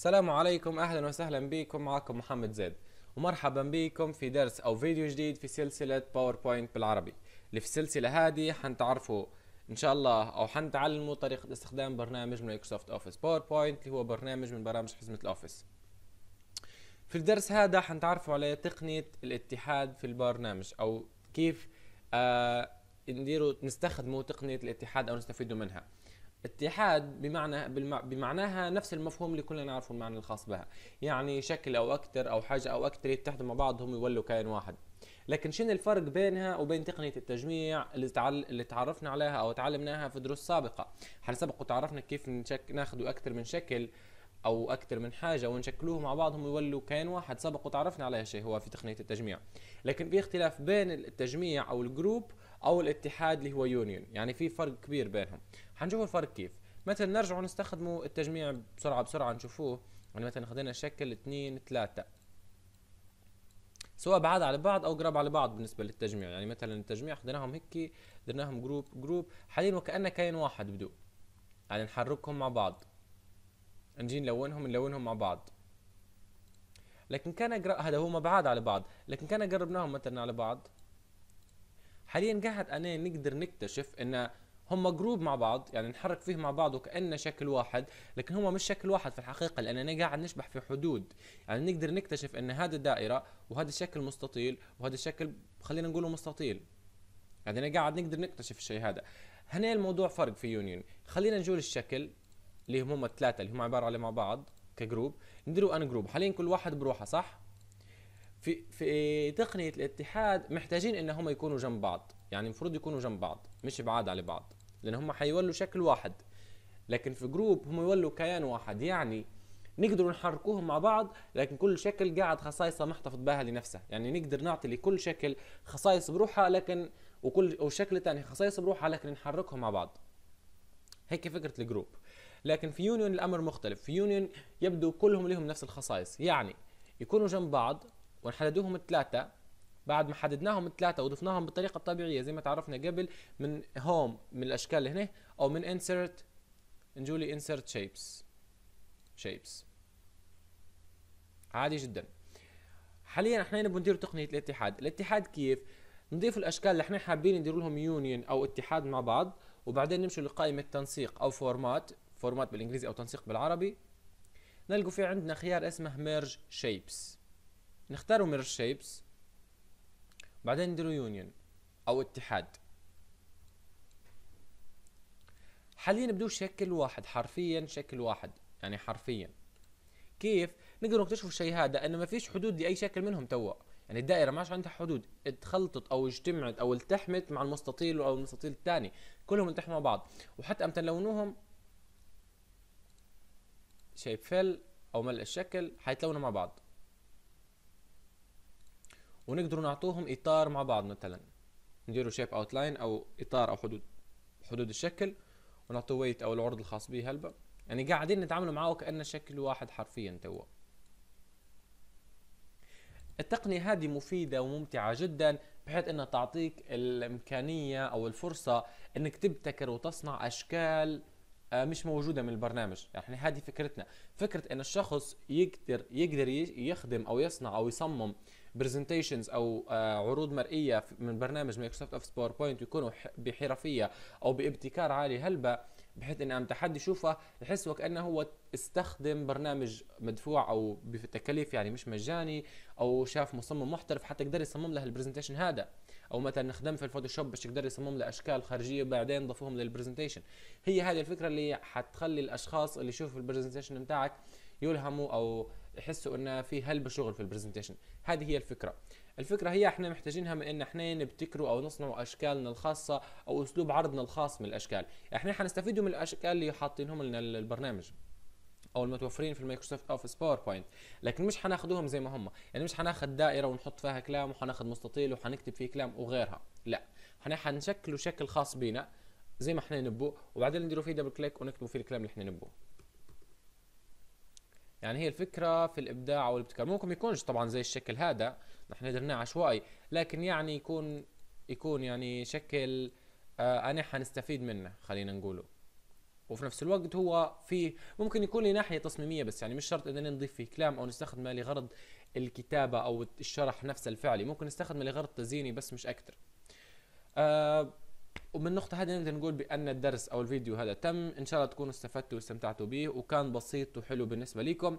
السلام عليكم اهلا وسهلا بكم معكم محمد زيد ومرحبا بكم في درس او فيديو جديد في سلسله باوربوينت بالعربي اللي في السلسله هذه حنتعرفوا ان شاء الله او حنتعلموا طريقه استخدام برنامج مايكروسوفت اوفيس باوربوينت اللي هو برنامج من برامج حزمه الاوفيس في الدرس هذا حنتعرفوا على تقنيه الاتحاد في البرنامج او كيف آه نديروا نستخدموا تقنيه الاتحاد او نستفيدوا منها اتحاد بمعنى بمعناها نفس المفهوم اللي كلنا نعرفه المعنى الخاص بها يعني شكل او اكثر او حاجه او اكثر يتحدوا مع بعضهم يولوا كائن واحد لكن شنو الفرق بينها وبين تقنيه التجميع اللي تعل... اللي تعرفنا عليها او تعلمناها في دروس سابقه احنا سبق وتعرفنا كيف ناخذ اكثر من شكل او اكثر من حاجه ونشكلوه مع بعضهم يولوا كائن واحد سبق وتعرفنا عليها شيء هو في تقنيه التجميع لكن في اختلاف بين التجميع او الجروب او الاتحاد اللي هو يونيون يعني في فرق كبير بينهم حنشوف الفرق كيف مثلا نرجع نستخدموا التجميع بسرعه بسرعه نشوفوه يعني مثلا خذينا شكل 2 3 سواء بعاد على بعض او قراب على بعض بالنسبه للتجميع يعني مثلا التجميع خذيناهم هيك درناهم جروب جروب حاليا وكانه كاين واحد بدو يعني نحركهم مع بعض نجي نلونهم نلونهم مع بعض لكن كان قرا هذا هو بعاد على بعض لكن كان قربناهم مثلا على بعض حاليا قاعد انا نقدر نكتشف ان هم جروب مع بعض يعني نحرك فيه مع بعض وكانه شكل واحد لكن هم مش شكل واحد في الحقيقه لاننا قاعد نشبح في حدود يعني نقدر نكتشف ان هذا دائره وهذا الشكل مستطيل وهذا الشكل خلينا نقوله مستطيل يعني انا قاعد نقدر نكتشف الشيء هذا هنا الموضوع فرق في يونيون خلينا نجول الشكل اللي هم الثلاثه اللي هم عباره عليه مع بعض كجروب نديروا ان جروب حاليا كل واحد بروحه صح في في تقنيه الاتحاد محتاجين ان هم يكونوا جنب بعض يعني المفروض يكونوا جنب بعض مش بعاد على بعض لان هم حيولوا شكل واحد لكن في جروب هم يولوا كيان واحد يعني نقدروا نحركوهم مع بعض لكن كل شكل قاعد خصائصه محتفظ بها لنفسه يعني نقدر نعطي لكل شكل خصائص بروحها لكن وكل وشكل ثاني خصائص بروحها لكن نحركهم مع بعض هيك فكره الجروب لكن في يونيون الامر مختلف في يونيون يبدو كلهم لهم نفس الخصائص يعني يكونوا جنب بعض ونحددوهم الثلاثة بعد ما حددناهم الثلاثة وضفناهم بالطريقة الطبيعية زي ما تعرفنا قبل من هوم من الأشكال اللي هنا أو من insert نجولي insert shapes shapes عادي جدا حاليا احنا نبغى ندير تقنية الاتحاد الاتحاد كيف نضيف الأشكال اللي احنا حابين ندير لهم يونيون أو اتحاد مع بعض وبعدين نمشي لقائمة تنسيق أو فورمات فورمات بالإنجليزي أو تنسيق بالعربي نلقوا في عندنا خيار اسمه merge shapes نختاروا ميرور شيبس بعدين نديروا يونيون او اتحاد حاليا بدو شكل واحد حرفيا شكل واحد يعني حرفيا كيف نقدر نكتشف الشيء هذا انه ما فيش حدود لاي شكل منهم توا يعني الدائره ما عادش عندها حدود اتخلطت او اجتمعت او التحمت مع المستطيل او المستطيل الثاني كلهم التحموا مع بعض وحتى امتى نلونوهم شيب فل او ملء الشكل حيتلونوا مع بعض ونقدروا نعطوهم اطار مع بعض مثلا نديروا شيب اوت لاين او اطار او حدود حدود الشكل ونعطوه ويت او العرض الخاص به هلبا يعني قاعدين نتعاملوا معاه وكانه شكل واحد حرفيا توا التقنية هذه مفيدة وممتعة جدا بحيث انها تعطيك الامكانية او الفرصة انك تبتكر وتصنع اشكال آه، مش موجوده من البرنامج يعني احنا هذه فكرتنا فكره ان الشخص يقدر يقدر يخدم او يصنع او يصمم برزنتيشنز او آه، عروض مرئيه من برنامج مايكروسوفت اوفيس باوربوينت يكونوا بحرفيه او بابتكار عالي هلبة بحيث ان امتى حد يشوفها يحس وكانه هو استخدم برنامج مدفوع او بتكاليف يعني مش مجاني او شاف مصمم محترف حتى يقدر يصمم له البرزنتيشن هذا او مثلا خدم في الفوتوشوب باش يقدر يصمم له اشكال خارجيه بعدين ضفوهم للبرزنتيشن هي هذه الفكره اللي حتخلي الاشخاص اللي يشوفوا البرزنتيشن بتاعك يلهموا او يحسوا ان في هلب شغل في البرزنتيشن هذه هي الفكره الفكره هي احنا محتاجينها من ان احنا نبتكروا او نصنعوا اشكالنا الخاصه او اسلوب عرضنا الخاص من الاشكال احنا حنستفيدوا من الاشكال اللي حاطينهم لنا البرنامج او المتوفرين في المايكروسوفت اوفيس باوربوينت لكن مش حناخذوهم زي ما هم يعني مش حناخذ دائره ونحط فيها كلام وحناخذ مستطيل وحنكتب فيه كلام وغيرها لا احنا حنشكله شكل خاص بينا زي ما احنا نبوه وبعدين نديروا فيه دبل كليك ونكتبوا فيه الكلام اللي احنا نبوه يعني هي الفكرة في الإبداع والابتكار ممكن ما يكونش طبعا زي الشكل هذا نحن درناه عشوائي لكن يعني يكون يكون يعني شكل آه، أنا حنستفيد منه خلينا نقوله وفي نفس الوقت هو فيه ممكن يكون لي ناحية تصميمية بس يعني مش شرط أننا نضيف فيه كلام أو نستخدمه لغرض الكتابة أو الشرح نفسه الفعلي ممكن نستخدمه لغرض تزييني بس مش أكتر آه ومن النقطة هذه نقدر نقول بأن الدرس أو الفيديو هذا تم إن شاء الله تكونوا استفدتوا واستمتعتوا به وكان بسيط وحلو بالنسبة لكم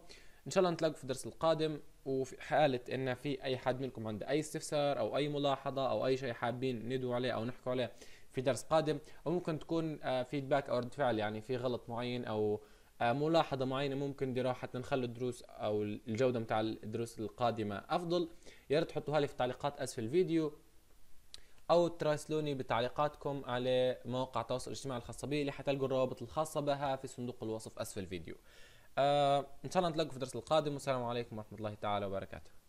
إن شاء الله نتلاقوا في الدرس القادم وفي حالة أن في أي حد منكم عنده أي استفسار أو أي ملاحظة أو أي شيء حابين ندعو عليه أو نحكوا عليه في درس قادم أو ممكن تكون فيدباك آه، أو رد فعل يعني في غلط معين أو آه، ملاحظة معينة ممكن نديروها حتى نخلي الدروس أو الجودة متاع الدروس القادمة أفضل يا ريت تحطوها لي في التعليقات أسفل الفيديو او تراسلوني بتعليقاتكم على مواقع التواصل الاجتماعي الخاصه بي اللي حتلقوا الروابط الخاصه بها في صندوق الوصف اسفل الفيديو آه ان شاء الله نتلاقوا في الدرس القادم والسلام عليكم ورحمه الله تعالى وبركاته